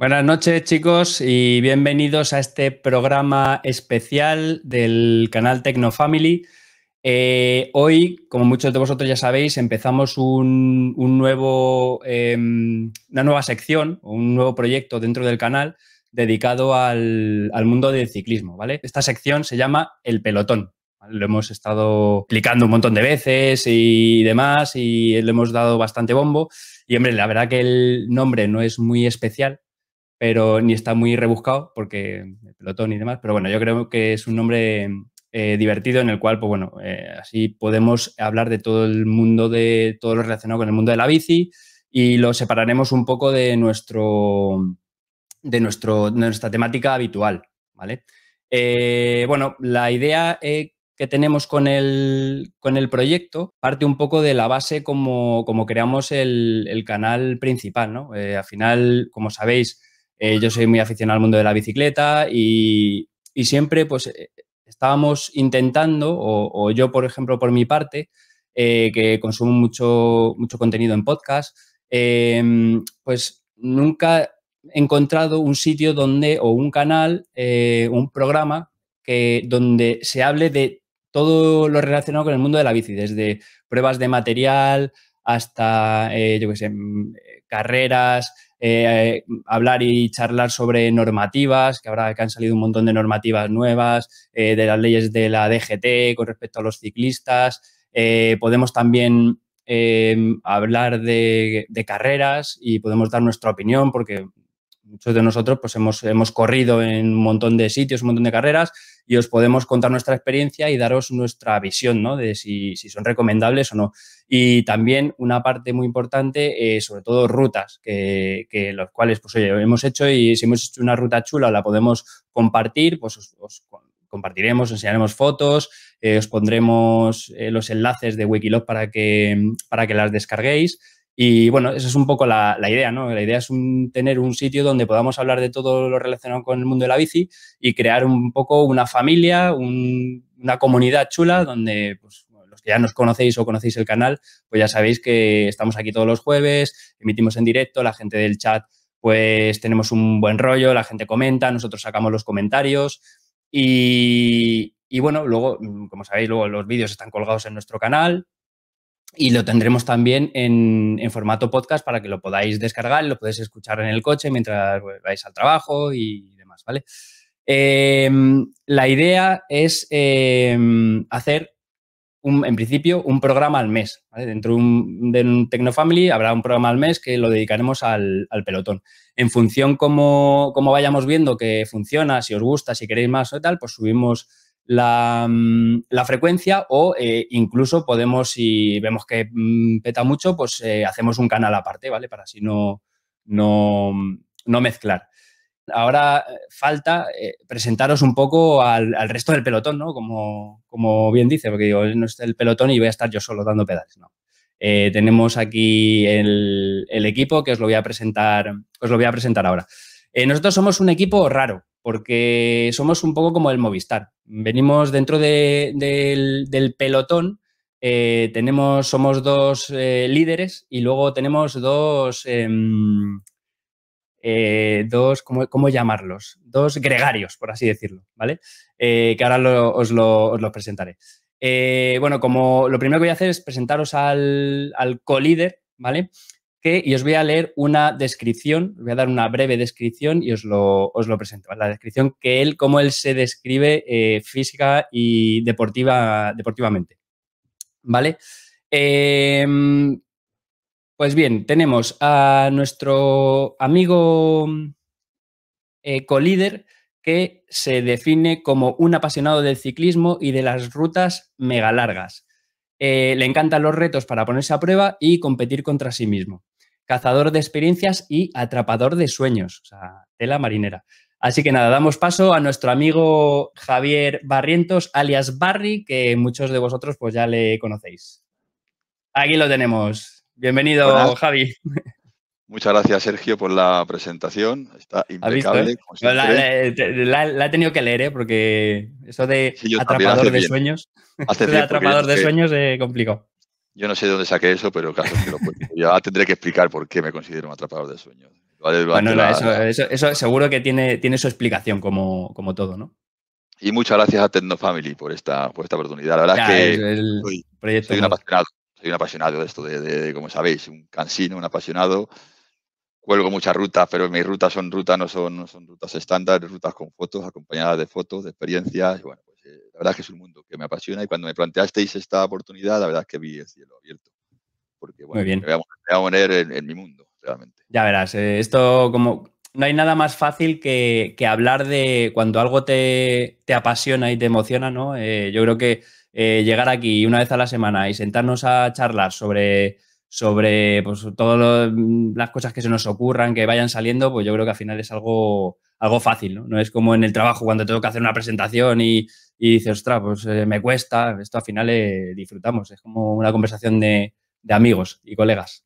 Buenas noches chicos y bienvenidos a este programa especial del canal Tecnofamily. Eh, hoy, como muchos de vosotros ya sabéis, empezamos un, nuevo, em, una nueva sección, un nuevo proyecto dentro del canal dedicado al, mundo del ciclismo. ¿vale? Esta sección se llama El Pelotón. Lo hemos estado explicando un montón de veces y demás y le hemos dado bastante bombo. Y hombre, la verdad que el nombre no es muy especial, pero ni está muy rebuscado porque el eh, pelotón y demás. Pero bueno, yo creo que es un nombre eh, divertido en el cual, pues bueno, eh, así podemos hablar de todo el mundo, de todo lo relacionado con el mundo de la bici y lo separaremos un poco de nuestro, de nuestra temática habitual, ¿vale? bueno, la idea que tenemos con el, con el proyecto parte un poco de la base como, como creamos el, el canal principal, ¿no? al final, como sabéis, eh, yo soy muy aficionado al mundo de la bicicleta y, siempre pues eh, estábamos intentando, o, yo por ejemplo por mi parte, eh, que consumo mucho, mucho contenido en podcast, em, pues nunca he encontrado un sitio donde, o un canal, un programa que, donde se hable de todo lo relacionado con el mundo de la bici, desde pruebas de material hasta, yo qué sé, mm, carreras, eh, hablar y charlar sobre normativas, que habrá que han salido un montón de normativas nuevas, eh, de las leyes de la DGT con respecto a los ciclistas. Eh, podemos también hablar de, carreras y podemos dar nuestra opinión, porque muchos de nosotros pues hemos, corrido en un montón de sitios, un montón de carreras y os podemos contar nuestra experiencia y daros nuestra visión ¿no? de si, son recomendables o no. Y también una parte muy importante, eh, sobre todo rutas, que, los cuales pues, hemos hecho y si hemos hecho una ruta chula la podemos compartir, pues os, os compartiremos, enseñaremos fotos, eh, os pondremos eh, los enlaces de Wikiloc para que, para que las descarguéis. Y bueno, esa es un poco la, idea, ¿no? La idea es tener un sitio donde podamos hablar de todo lo relacionado con el mundo de la bici y crear un poco una familia, una comunidad chula donde pues, los que ya nos conocéis o conocéis el canal, pues ya sabéis que estamos aquí todos los jueves, emitimos en directo, la gente del chat pues tenemos un buen rollo, la gente comenta, nosotros sacamos los comentarios y, y bueno, luego, como sabéis, luego los vídeos están colgados en nuestro canal, y lo tendremos también en, formato podcast para que lo podáis descargar, lo podéis escuchar en el coche mientras vais al trabajo y demás, ¿vale? Em, la idea es em, hacer, un, en principio, un programa al mes. Dentro de un Tecnofamily habrá un programa al mes que lo dedicaremos al, pelotón. En función como, cómo vayamos viendo que funciona, si os gusta, si queréis más o tal, pues subimos Mm, la, frecuencia o eh, incluso podemos, si vemos que mm, peta mucho, pues eh, hacemos un canal aparte, ¿vale? Para así no, no, no mezclar. Ahora eh, falta presentaros un poco al, resto del pelotón, ¿no? Como, como bien dice, porque digo, no es el pelotón y voy a estar yo solo dando pedales, ¿no? tenemos aquí el, el, equipo que os lo voy a presentar, os lo voy a presentar ahora. Eh, nosotros somos un equipo raro, porque somos un poco como el Movistar. Venimos dentro del, pelotón, eh, tenemos, somos dos eh, líderes y luego tenemos dos, em, dos ¿cómo, llamarlos? Dos gregarios, por así decirlo, ¿vale? que ahora os, lo, los presentaré. bueno, como lo primero que voy a hacer es presentaros al, al co-líder, ¿vale? y os voy a leer una descripción, os voy a dar una breve descripción y os lo, os lo presento. La descripción que él, cómo él se describe eh, física y deportiva, deportivamente. ¿Vale? Em, pues bien, tenemos a nuestro amigo eh, colíder que se define como un apasionado del ciclismo y de las rutas megalargas. Eh, le encantan los retos para ponerse a prueba y competir contra sí mismo cazador de experiencias y atrapador de sueños, o sea, tela marinera. Así que nada, damos paso a nuestro amigo Javier Barrientos, alias Barry, que muchos de vosotros pues ya le conocéis. Aquí lo tenemos. Bienvenido, Javi. Muchas gracias, Sergio, por la presentación. Está eh? impecable. Pues eh, la, la, he tenido que leer, eh, porque eso de atrapador de sueños, atrapador de sueños yo no sé de dónde saqué eso, pero claro, que lo ya tendré que explicar por qué me considero un atrapador de sueños. bueno, eso, seguro que tiene, tiene su explicación como, como todo, ¿no? Y muchas gracias a family por esta, por esta oportunidad. La verdad es que soy, un apasionado, soy un apasionado de esto, de, como sabéis, un cansino, un apasionado. Cuelgo muchas rutas, pero mis rutas son rutas, no son, son rutas estándar, rutas con fotos, acompañadas de fotos, de experiencias. bueno, la verdad es que es un mundo que me apasiona y cuando me planteasteis esta oportunidad, la verdad es que vi el cielo abierto. Porque bueno, Me, voy a, poner en, mi mundo, realmente. Ya verás, eh, esto como no hay nada más fácil que, hablar de cuando algo te, apasiona y te emociona, ¿no? Eh, yo creo que eh, llegar aquí una vez a la semana y sentarnos a charlar sobre, sobre pues, todas mm, las cosas que se nos ocurran, que vayan saliendo, pues yo creo que al final es algo, algo fácil, ¿no? No es como en el trabajo cuando tengo que hacer una presentación y y dices, ostras, pues eh, me cuesta, esto al final eh, disfrutamos, es como una conversación de, amigos y colegas.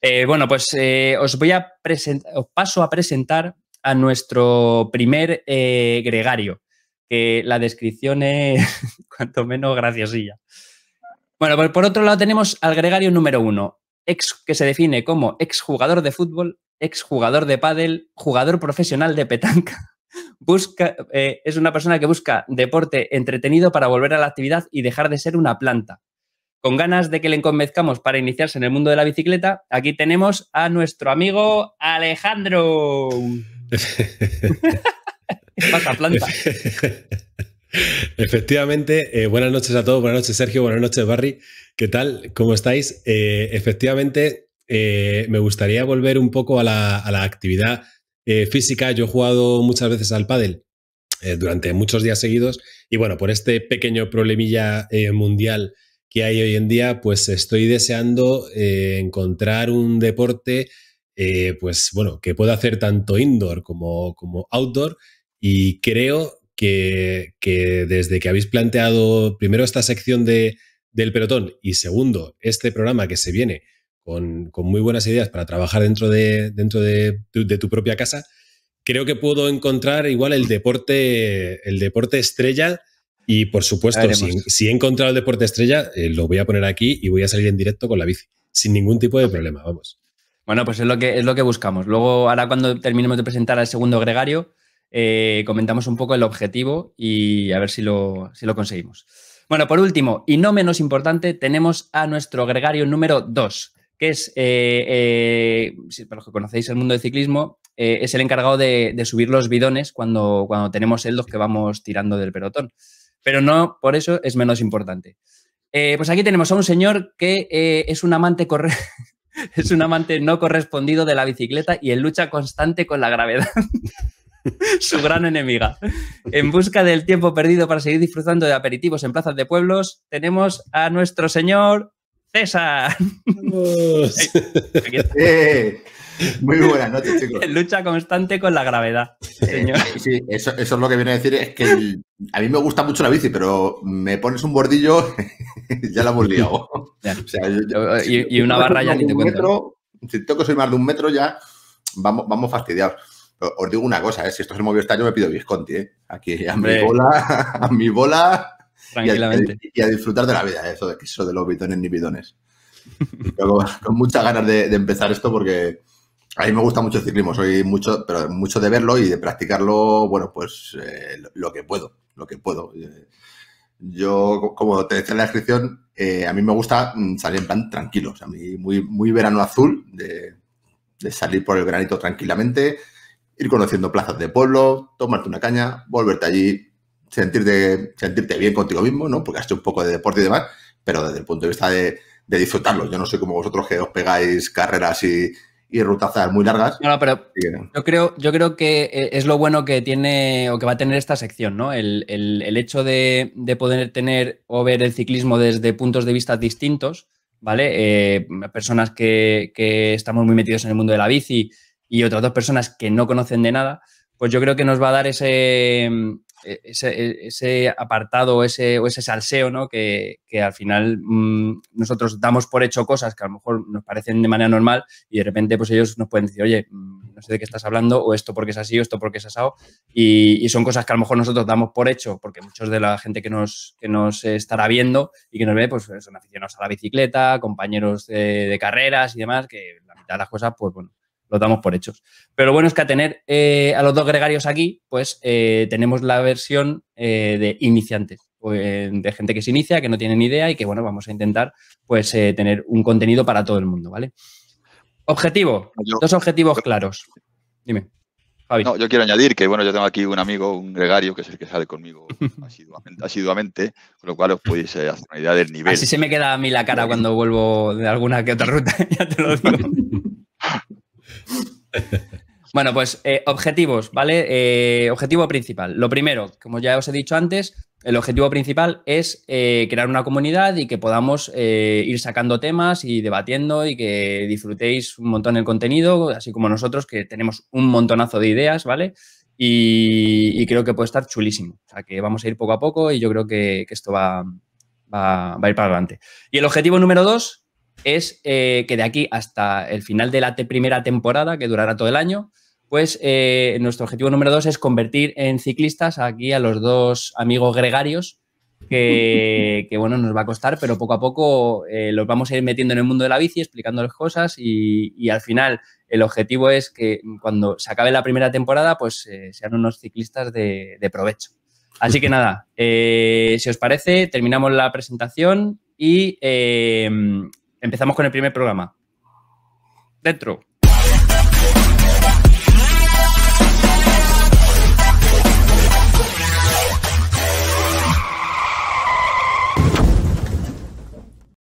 Eh, bueno, pues os voy a presentar, paso a presentar a nuestro primer gregario, que la descripción es cuanto menos graciosilla. Bueno, pues por otro lado tenemos al gregario número uno, ex, que se define como ex jugador de fútbol, ex jugador de pádel, jugador profesional de petanca busca, eh, es una persona que busca deporte entretenido para volver a la actividad y dejar de ser una planta. Con ganas de que le convenzcamos para iniciarse en el mundo de la bicicleta, aquí tenemos a nuestro amigo Alejandro. Pasa planta. Efectivamente, eh, buenas noches a todos, buenas noches Sergio, buenas noches Barry, ¿qué tal? ¿Cómo estáis? Eh, efectivamente, me gustaría volver un poco a la, a la actividad eh, física, yo he jugado muchas veces al pádel eh, durante muchos días seguidos y bueno, por este pequeño problemilla eh, mundial que hay hoy en día, pues estoy deseando encontrar un deporte, pues bueno, que pueda hacer tanto indoor como, como outdoor y creo que, desde que habéis planteado primero esta sección del pelotón y segundo este programa que se viene, con, muy buenas ideas para trabajar dentro, de, dentro de, tu, propia casa, creo que puedo encontrar igual el deporte, el deporte estrella. Y por supuesto, si, he encontrado el deporte estrella, eh, lo voy a poner aquí y voy a salir en directo con la bici, sin ningún tipo de problema, vamos. Bueno, pues es lo que, es lo que buscamos. Luego, ahora cuando terminemos de presentar al segundo gregario, eh, comentamos un poco el objetivo y a ver si lo, si lo conseguimos. Bueno, por último, y no menos importante, tenemos a nuestro gregario número 2, es, eh, eh, para los que conocéis el mundo del ciclismo, eh, es el encargado de, subir los bidones cuando, cuando tenemos el que vamos tirando del pelotón. Pero no por eso es menos importante. pues aquí tenemos a un señor que es un amante es un amante no correspondido de la bicicleta y en lucha constante con la gravedad. su gran enemiga. En busca del tiempo perdido para seguir disfrutando de aperitivos en plazas de pueblos, tenemos a nuestro señor César. muy buenas noches, chicos. Lucha constante con la gravedad. Eh, eso, es lo que viene a decir. Es que a mí me gusta mucho la bici, pero me pones un bordillo, ya la hemos liado. y, una barra ya ni te cuento. si tengo que soy más de un metro, ya vamos, vamos fastidiados. Os digo una cosa, eh, si esto es el este yo me pido Visconti, ¿eh? Aquí a mi bola, a mi bola y a, disfrutar de la vida, eh, eso de, eso de los bidones ni bidones. con, muchas ganas de, empezar esto porque a mí me gusta mucho el ciclismo, soy mucho, pero mucho de verlo y de practicarlo, bueno, pues eh, lo, que puedo, lo que puedo. Eh, yo, como te decía en la descripción, a mí me gusta mm, salir en plan tranquilo, o sea, muy, muy verano azul, de salir por el granito tranquilamente, ir conociendo plazas de pueblo, tomarte una caña, volverte allí, sentirte, sentirte bien contigo mismo, ¿no? Porque has hecho un poco de deporte y demás, pero desde el punto de vista de, disfrutarlo. Yo no soy como vosotros que os pegáis carreras y, y muy largas. No, pero ¿eh? yo creo, yo creo que eh, es lo bueno que tiene o que va a tener esta sección, ¿no? El, hecho de, poder tener o ver el ciclismo desde puntos de vista distintos, ¿vale? Eh, personas que, estamos muy metidos en el mundo de la bici y otras dos personas que no conocen de nada, pues yo creo que nos va a dar ese, e-, ese, e-, ese apartado ese, o ese salseo, ¿no? Que, al final mm, nosotros damos por hecho cosas que a lo mejor nos parecen de manera normal y de repente pues ellos nos pueden decir, oye, mm, no sé de qué estás hablando, o esto porque es así, o esto porque es asado, y, y son cosas que a lo mejor nosotros damos por hecho, porque muchos de la gente que nos, que nos estará viendo y que nos ve, pues son aficionados a la bicicleta, compañeros de carreras y demás, que la mitad de las cosas, pues bueno, lo damos por hechos. Pero bueno, es que a tener eh, a los dos gregarios aquí, pues eh, tenemos la versión eh, de iniciantes, pues, de gente que se inicia, que no tiene ni idea y que, bueno, vamos a intentar pues tener un contenido para todo el mundo, ¿vale? Objetivo, dos objetivos claros. Dime. Javi. No, yo quiero añadir que, bueno, yo tengo aquí un amigo, un gregario, que es el que sale conmigo asiduamente, con lo cual os podéis hacer una idea del nivel. Así se me queda a mí la cara cuando vuelvo de alguna que otra ruta, ya te lo digo. Bueno, pues eh, objetivos, ¿vale? Eh, objetivo principal. Lo primero, como ya os he dicho antes, el objetivo principal es eh, crear una comunidad y que podamos ir sacando temas y debatiendo y que disfrutéis un montón el contenido, así como nosotros que tenemos un montonazo de ideas, ¿vale? Y, creo que puede estar chulísimo. O sea, que vamos a ir poco a poco y yo creo que, esto va, va a ir para adelante. Y el objetivo número dos, es eh, que de aquí hasta el final de la primera temporada, que durará todo el año, pues eh, nuestro objetivo número dos es convertir en ciclistas aquí a los dos amigos gregarios, que, bueno, nos va a costar, pero poco a poco eh, los vamos a ir metiendo en el mundo de la bici, explicándoles cosas y, al final el objetivo es que cuando se acabe la primera temporada, pues sean unos ciclistas de, provecho. Así que nada, si os parece, terminamos la presentación y Empezamos con el primer programa. Dentro.